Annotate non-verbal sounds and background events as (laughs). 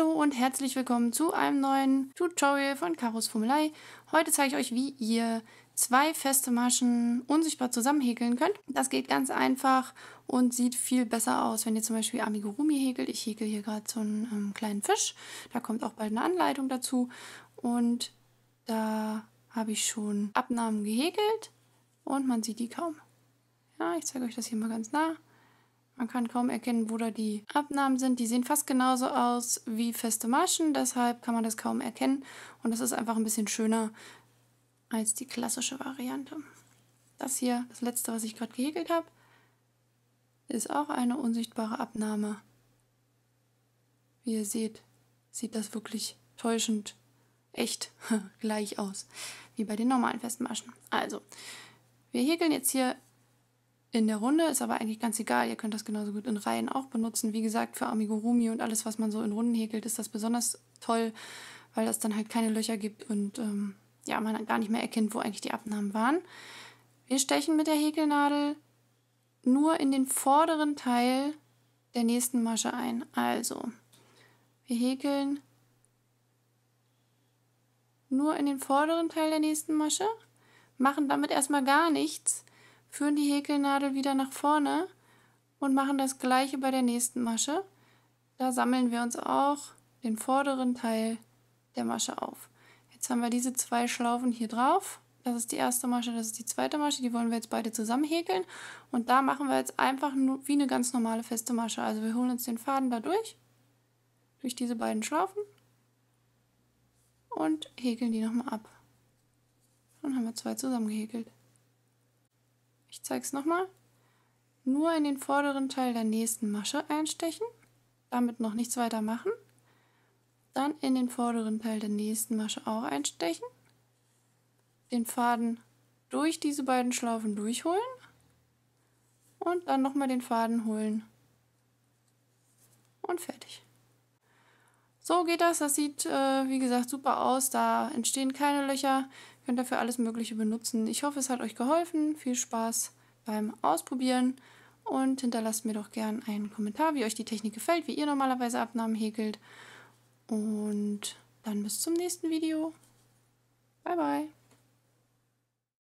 Hallo und herzlich willkommen zu einem neuen Tutorial von Karos Fummelei. Heute zeige ich euch, wie ihr zwei feste Maschen unsichtbar zusammenhäkeln könnt. Das geht ganz einfach und sieht viel besser aus, wenn ihr zum Beispiel Amigurumi häkelt. Ich häkel hier gerade so einen ähm, kleinen Fisch. Da kommt auch bald eine Anleitung dazu. Und da habe ich schon Abnahmen gehäkelt und man sieht die kaum. Ja, ich zeige euch das hier mal ganz nah. Man kann kaum erkennen, wo da die Abnahmen sind. Die sehen fast genauso aus wie feste Maschen, deshalb kann man das kaum erkennen. Und das ist einfach ein bisschen schöner als die klassische Variante. Das hier, das letzte, was ich gerade gehäkelt habe, ist auch eine unsichtbare Abnahme. Wie ihr seht, sieht das wirklich täuschend echt (laughs) gleich aus, wie bei den normalen festen Maschen. Also, wir häkeln jetzt hier in der Runde, ist aber eigentlich ganz egal. Ihr könnt das genauso gut in Reihen auch benutzen. Wie gesagt, für Amigurumi und alles, was man so in Runden häkelt, ist das besonders toll, weil das dann halt keine Löcher gibt und ähm, ja, man gar nicht mehr erkennt, wo eigentlich die Abnahmen waren. Wir stechen mit der Häkelnadel nur in den vorderen Teil der nächsten Masche ein. Also, wir häkeln nur in den vorderen Teil der nächsten Masche, machen damit erstmal gar nichts führen die Häkelnadel wieder nach vorne und machen das gleiche bei der nächsten Masche. Da sammeln wir uns auch den vorderen Teil der Masche auf. Jetzt haben wir diese zwei Schlaufen hier drauf. Das ist die erste Masche, das ist die zweite Masche. Die wollen wir jetzt beide zusammen häkeln. Und da machen wir jetzt einfach nur wie eine ganz normale feste Masche. Also wir holen uns den Faden da durch, durch diese beiden Schlaufen und häkeln die nochmal ab. Dann haben wir zwei zusammen gehäkelt. Ich zeige es nochmal. Nur in den vorderen Teil der nächsten Masche einstechen, damit noch nichts weiter machen. Dann in den vorderen Teil der nächsten Masche auch einstechen. Den Faden durch diese beiden Schlaufen durchholen. Und dann nochmal den Faden holen. Und fertig. So geht das. Das sieht, äh, wie gesagt, super aus. Da entstehen keine Löcher. Könnt dafür alles Mögliche benutzen. Ich hoffe, es hat euch geholfen. Viel Spaß beim Ausprobieren und hinterlasst mir doch gern einen Kommentar, wie euch die Technik gefällt, wie ihr normalerweise Abnahmen häkelt. Und dann bis zum nächsten Video. Bye bye.